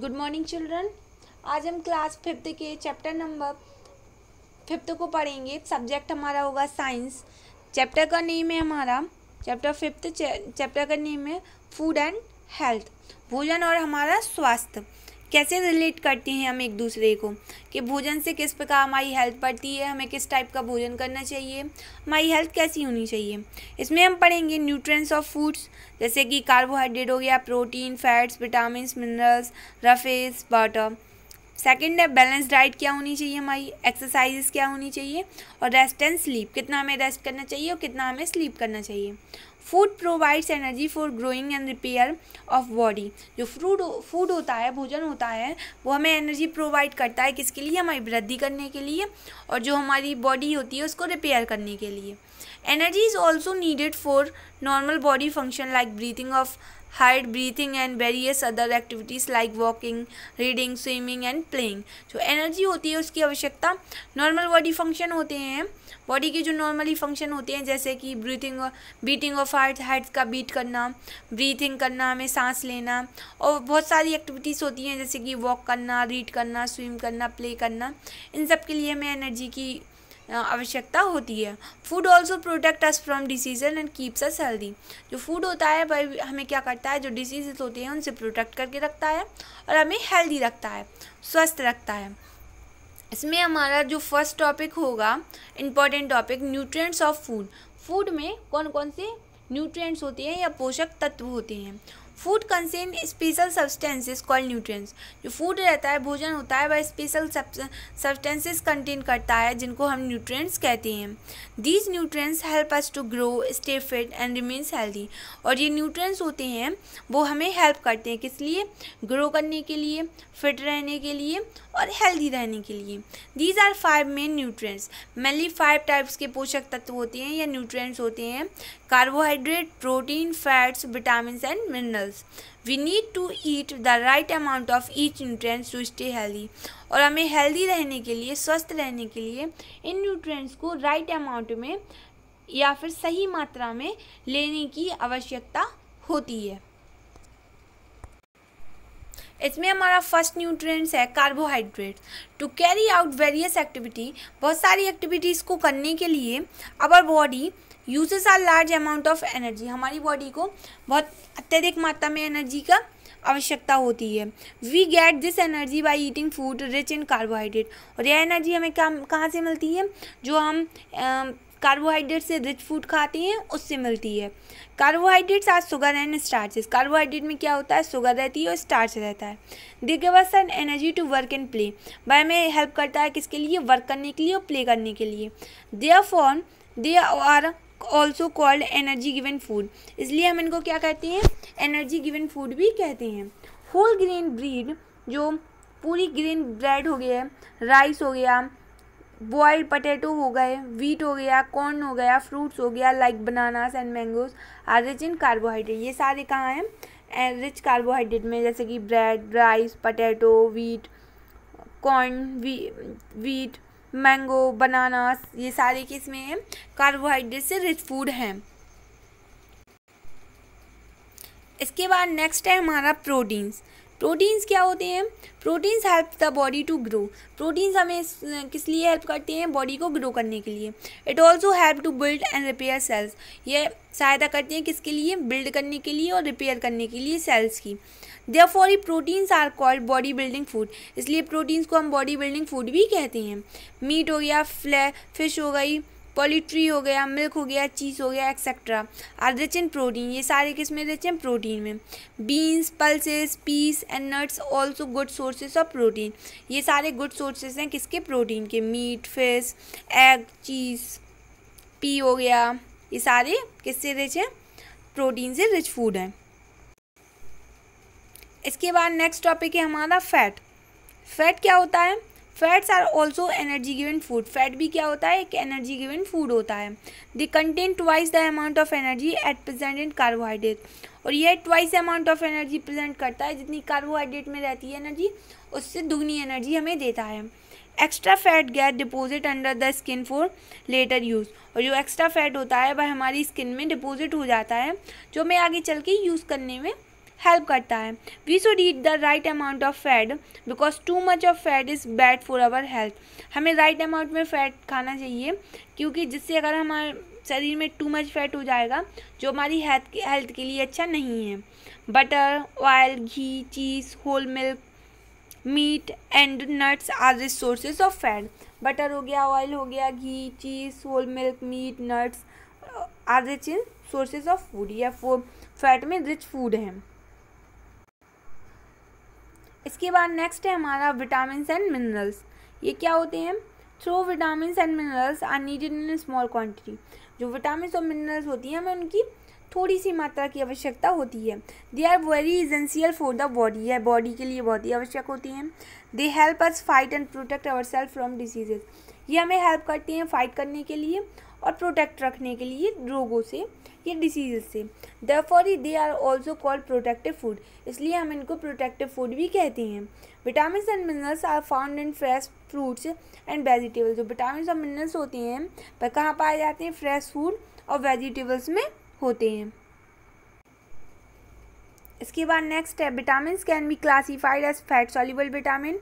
good morning children आज हम class fifth के चैप्टर नंबर फिफ्थ को पढ़ेंगे सब्जेक्ट हमारा होगा साइंस चैप्टर का नेम है हमारा चैप्टर फिफ्थ चैप्टर का नेम है फूड एंड हेल्थ भोजन और हमारा स्वास्थ्य कैसे रिलेट करते हैं हम एक दूसरे को कि भोजन से किस प्रकार हमारी हेल्थ बढ़ती है हमें किस टाइप का भोजन करना चाहिए हमारी हेल्थ कैसी होनी चाहिए इसमें हम पढ़ेंगे न्यूट्रिएंट्स ऑफ फूड्स जैसे कि कार्बोहाइड्रेट हो गया protein fats vitamin minerals roughage water second है बैलेंस डाइट क्या होनी चाहिए हमारी एक्सरसाइजेस क्या होनी चाहिए और रेस्ट एंड स्लीप कितना हमें रेस्ट करना चाहिए और कितना हमें स्लीप करना चाहिए food provides energy for growing and repair of body जो फ्रूड फूड होता है भोजन होता है वो हमें एनर्जी प्रोवाइड करता है किसके लिए हमारी वृद्धि करने के लिए और जो हमारी बॉडी होती है उसको रिपेयर करने के लिए energy is also needed for normal body function like breathing of heart breathing and various other activities like walking reading swimming and playing जो एनर्जी होती है उसकी आवश्यकता नॉर्मल बॉडी फंक्शन होते हैं बॉडी के जो नॉर्मली फंक्शन होते हैं जैसे कि breathing beating of heart heart का बीट करना ब्रीथिंग करना हमें सांस लेना और बहुत सारी एक्टिविटीज़ होती हैं जैसे कि वॉक करना रीड करना स्विम करना प्ले करना इन सब के लिए हमें एनर्जी की आवश्यकता होती है food also protect us from decision and keeps us healthy जो फूड होता है भाई हमें क्या करता है जो डिसीजेज होते हैं उनसे प्रोटेक्ट करके रखता है और हमें हेल्दी रखता है स्वस्थ रखता है इसमें हमारा जो फर्स्ट टॉपिक होगा important topic nutrients of food food में कौन कौन से न्यूट्रिएंट्स होते हैं या पोषक तत्व होते हैं food contains special substances call nutrients जो फूड रहता है भोजन होता है वह स्पेशल सब्सटेंसेस कंटेन करता है जिनको हम न्यूट्रिएंट्स कहते हैं these nutrients help us to grow stay fit and remains healthy और ये न्यूट्रिएंट्स होते हैं वो हमें हेल्प करते हैं किस लिए ग्रो करने के लिए फिट रहने के लिए और हेल्दी रहने के लिए these are five main nutrients mainly five types के पोषक तत्व होते हैं या न्यूट्रिएंट्स होते हैं carbohydrate protein fats vitamin and minerals we need to eat the right amount of each nutrients to stay healthy और हमें हेल्दी रहने के लिए स्वस्थ रहने के लिए इन न्यूट्रेंट्स को राइट right अमाउंट में या फिर सही मात्रा में लेने की आवश्यकता होती है इसमें हमारा फर्स्ट न्यूट्रिएंट्स है carbohydrate to carry out various activity बहुत सारी एक्टिविटीज़ को करने के लिए our body uses are large amount of energy हमारी बॉडी को बहुत अत्यधिक मात्रा में एनर्जी का आवश्यकता होती है we get this energy by eating food rich in carbohydrate और यह एनर्जी हमें क्या कहाँ से मिलती है जो हम कार्बोहाइड्रेट से रिच फूड खाते हैं उससे मिलती है carbohydrates are sugar and starches carbohydrate में क्या होता है सुगर रहती है और स्टार्च रहता है they give us an energy to work and play by में हेल्प करता है किसके लिए वर्क करने के लिए और प्ले करने के लिए they are form they are also called energy given food इसलिए हम इनको क्या कहते हैं एनर्जी गिवन फूड भी कहते हैं होल ग्रेन ब्रीड जो पूरी ग्रीन ब्रेड हो गया राइस हो गया बॉयल्ड पटेटो हो गए वीट हो गया कॉर्न हो गया फ्रूट्स हो गया like bananas and mangoes are rich in carbohydrate ये सारे कहाँ हैं रिच कार्बोहाइड्रेट में जैसे कि bread rice potato wheat corn we wheat mango banana ये सारे किस्में कार्बोहाइड्रेट से रिच फूड हैं इसके बाद नेक्स्ट है हमारा प्रोटीन्स प्रोटीन्स क्या होते हैं proteins help the body to grow proteins हमें किस लिए हेल्प करते हैं बॉडी को ग्रो करने के लिए it also help to build and repair cells ये सहायता करते हैं किसके लिए बिल्ड करने के लिए और रिपेयर करने के लिए सेल्स की देयर फॉर ही proteins are called body building food इसलिए प्रोटीन्स को हम बॉडी बिल्डिंग फूड भी कहते हैं मीट हो गया फ्लै फिश हो गई पोलिट्री हो गया मिल्क हो गया चीज़ हो गया etcetera are rich in protein ये सारे किस में रिच हैं प्रोटीन में beans pulses peas and nuts also good sources of protein ये सारे गुड सोर्सेस हैं किसके प्रोटीन के meat fish egg cheese pea हो गया ये सारे किससे रिच हैं प्रोटीन से रिच फूड हैं इसके बाद नेक्स्ट टॉपिक है हमारा फैट फैट क्या होता है fats are also energy given food fat भी क्या होता है एक एनर्जी गिवन फूड होता है the content twice the amount of energy at present in carbohydrate और यह twice amount of energy present करता है जितनी कार्बोहाइड्रेट में रहती है एनर्जी उससे दुगनी एनर्जी हमें देता है extra fat get deposit under the skin for later use और जो एक्स्ट्रा फैट होता है वह हमारी स्किन में डिपोजिट हो जाता है जो हमें आगे चल के यूज़ करने में हेल्प करता है we should eat the right amount of fat because too much of fat is bad for our health हमें राइट right अमाउंट में फ़ैट खाना चाहिए क्योंकि जिससे अगर हमारे शरीर में टू मच फैट हो जाएगा जो हमारी हेल्थ हेल्थ के लिए अच्छा नहीं है butter oil ghee cheese whole milk meat and nuts are resources sources of fat butter हो गया ऑयल हो गया ghee cheese whole milk meat nuts are rich in sources of food या फो फैट में रिच फूड है इसके बाद नेक्स्ट है हमारा विटामिन एंड मिनरल्स ये क्या होते हैं थ्रो vitamin and minerals are needed in small quantity जो विटामिन और मिनरल्स होती हैं हमें उनकी थोड़ी सी मात्रा की आवश्यकता होती है they are very essential for the body है बॉडी के लिए बहुत ही आवश्यक होती हैं they help us fight and protect our self from diseases ये हमें हेल्प करती हैं फाइट करने के लिए और प्रोटेक्ट रखने के लिए रोगों से या डिसीज से therefore they are also called protective food इसलिए हम इनको प्रोटेक्टिव फूड भी कहते हैं vitamin and minerals are found in fresh fruits and vegetables जो विटामिन और मिनरल्स होते हैं वह कहाँ पाए जाते हैं फ्रेश फूड और वेजिटेबल्स में होते हैं इसके बाद नेक्स्ट है vitamin can be classified as fat soluble vitamin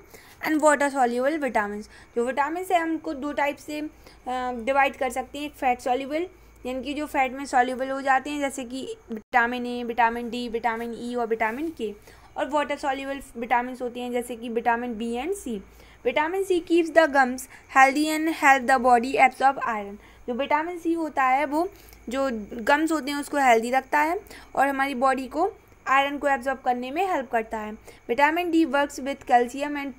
and water soluble vitamin जो विटामिन है हमको दो टाइप से डिवाइड कर सकते हैं एक फैट सॉल्यूबल यानी कि जो फैट में सॉल्यूबल हो जाते हैं जैसे कि vitamin A vitamin D vitamin E और विटामिन के और वाटर सॉल्यूबल विटामिन होते हैं जैसे कि vitamin B and C vitamin C keeps the gums healthy and help the body absorb iron जो विटामिन सी होता है वो जो गम्स होते हैं उसको हेल्दी रखता है और हमारी बॉडी को आयरन को एब्जॉर्ब करने में हेल्प करता है vitamin D works with calcium and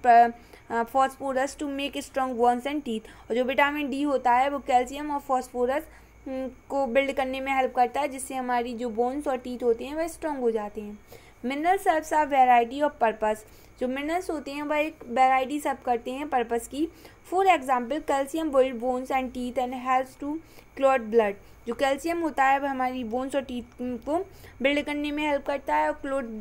phosphorus to make strong bones and teeth और जो विटामिन डी होता है वो कैल्शियम और फॉस्फोरस हम्म, को बिल्ड करने में हेल्प करता है जिससे हमारी जो बोन्स और टीथ होती हैं वह स्ट्रॉन्ग हो जाते हैं mineral serves are variety of purpose जो मिनरल्स होते हैं वह एक वेराइटी सर्व करते हैं पर्पस की for example calcium build bones and teeth and help to clot blood जो कैल्शियम होता है वह हमारी बोन्स और टीथ को बिल्ड करने में हेल्प करता है और क्लोट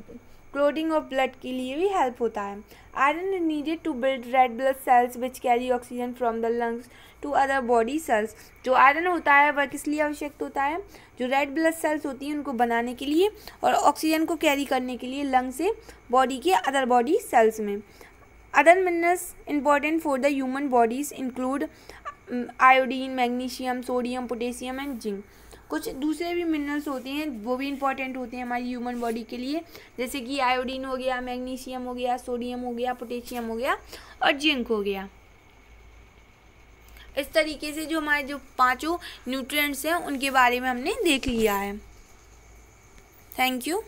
क्लोडिंग ऑफ ब्लड के लिए भी हेल्प होता है iron is needed to build red blood cells which carry oxygen from the lungs to other body cells जो आयरन होता है वह किस लिए आवश्यक होता है जो रेड ब्लड सेल्स होती हैं उनको बनाने के लिए और ऑक्सीजन को कैरी करने के लिए लंग से बॉडी के अदर बॉडी सेल्स में other minerals important for the human bodies include iodine magnesium sodium potassium and zinc कुछ दूसरे भी मिनरल्स होते हैं वो भी इंपॉर्टेंट होते हैं हमारी ह्यूमन बॉडी के लिए जैसे कि आयोडीन हो गया मैग्नीशियम हो गया सोडियम हो गया पोटेशियम हो गया और जिंक हो गया इस तरीके से जो हमारे जो पांचों न्यूट्रिएंट्स हैं उनके बारे में हमने देख लिया है थैंक यू